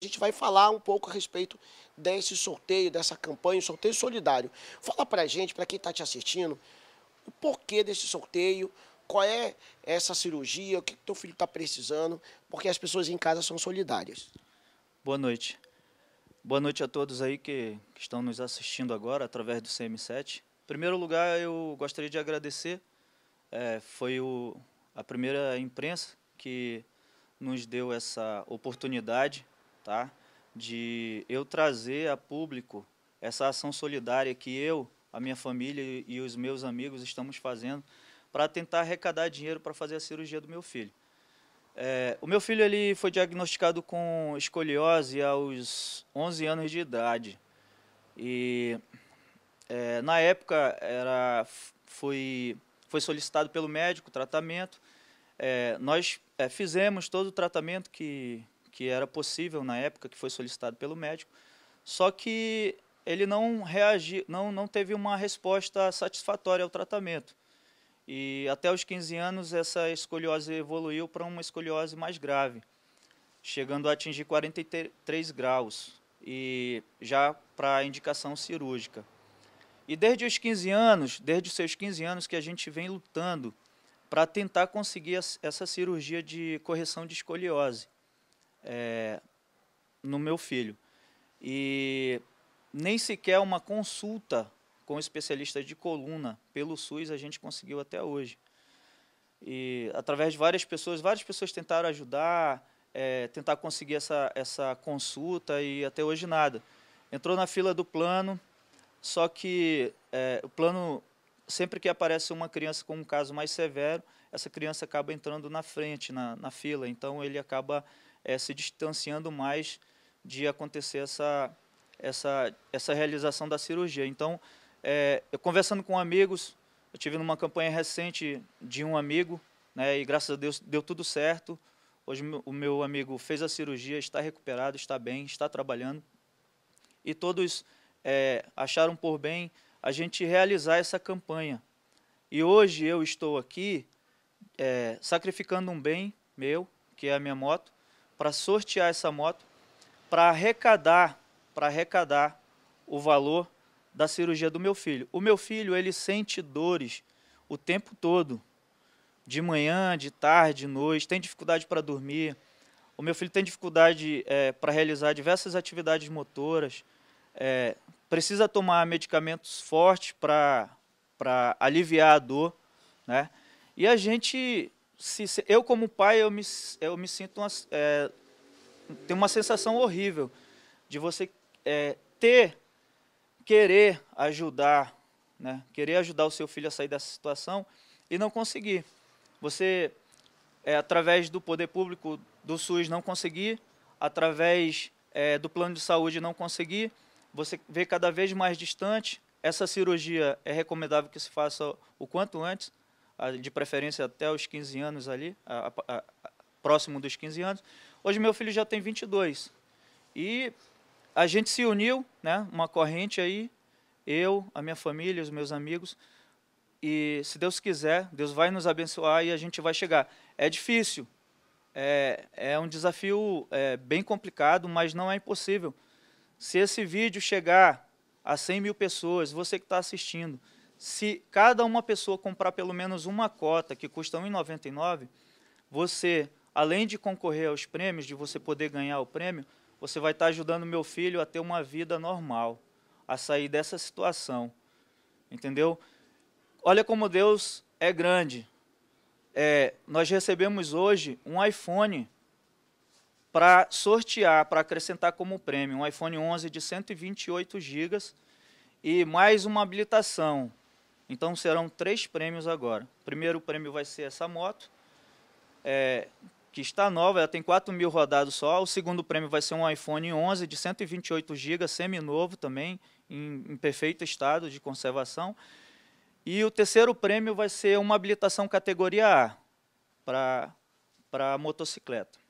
A gente vai falar um pouco a respeito desse sorteio, dessa campanha, o sorteio solidário. Fala para a gente, para quem está te assistindo, o porquê desse sorteio, qual é essa cirurgia, o que, que teu filho está precisando, porque as pessoas em casa são solidárias. Boa noite. Boa noite a todos aí que, que estão nos assistindo agora através do CM7. Em primeiro lugar, eu gostaria de agradecer. É, foi o, a primeira imprensa que nos deu essa oportunidade tá? De eu trazer a público essa ação solidária que eu, a minha família e os meus amigos estamos fazendo para tentar arrecadar dinheiro para fazer a cirurgia do meu filho. É, o meu filho ele foi diagnosticado com escoliose aos 11 anos de idade. E é, na época era, foi, foi solicitado pelo médico o tratamento. É, nós é, fizemos todo o tratamento que, que era possível na época que foi solicitado pelo médico, só que ele não reagiu, não, não teve uma resposta satisfatória ao tratamento. E até os 15 anos essa escoliose evoluiu para uma escoliose mais grave, chegando a atingir 43 graus e já para indicação cirúrgica. E desde os 15 anos, desde os seus 15 anos que a gente vem lutando para tentar conseguir essa cirurgia de correção de escoliose é, no meu filho. E nem sequer uma consulta com especialistas de coluna pelo SUS a gente conseguiu até hoje. E através de várias pessoas, várias pessoas tentaram ajudar, é, tentar conseguir essa, essa consulta e até hoje nada. Entrou na fila do plano, só que é, o plano, sempre que aparece uma criança com um caso mais severo, essa criança acaba entrando na frente, na, na fila, então ele acaba é, se distanciando mais de acontecer essa, essa, essa realização da cirurgia. Então, é, eu conversando com amigos, eu tive numa campanha recente de um amigo, né, e graças a Deus deu tudo certo. Hoje o meu amigo fez a cirurgia, está recuperado, está bem, está trabalhando. E todos é, acharam por bem a gente realizar essa campanha. E hoje eu estou aqui é, sacrificando um bem meu, que é a minha moto, para sortear essa moto, para arrecadar, para arrecadar o valor da cirurgia do meu filho. O meu filho, ele sente dores o tempo todo. De manhã, de tarde, de noite, tem dificuldade para dormir. O meu filho tem dificuldade é, para realizar diversas atividades motoras. É, precisa tomar medicamentos fortes para aliviar a dor. Né? E a gente se, se, eu como pai eu me, eu me sinto uma, é, tem uma sensação horrível de você é, ter querer ajudar, né? Querer ajudar o seu filho a sair dessa situação e não conseguir. Você é, através do poder público do SUS não conseguir, através é, do plano de saúde não conseguir, você vê cada vez mais distante. Essa cirurgia é recomendável que se faça o quanto antes de preferência até os 15 anos ali, a, a, a, próximo dos 15 anos. Hoje meu filho já tem 22. E a gente se uniu, né, uma corrente aí, eu, a minha família, os meus amigos, e se Deus quiser, Deus vai nos abençoar e a gente vai chegar. É difícil, é, é um desafio é, bem complicado, mas não é impossível. Se esse vídeo chegar a 100 mil pessoas, você que está assistindo, se cada uma pessoa comprar pelo menos uma cota, que custa R$ 1,99, você, além de concorrer aos prêmios, de você poder ganhar o prêmio, você vai estar ajudando meu filho a ter uma vida normal, a sair dessa situação. Entendeu? Olha como Deus é grande. É, nós recebemos hoje um iPhone para sortear, para acrescentar como prêmio, um iPhone 11 de 128 GB e mais uma habilitação então serão três prêmios agora. O primeiro prêmio vai ser essa moto, é, que está nova, ela tem 4 mil rodados só. O segundo prêmio vai ser um iPhone 11 de 128 GB, semi-novo também, em, em perfeito estado de conservação. E o terceiro prêmio vai ser uma habilitação categoria A para motocicleta.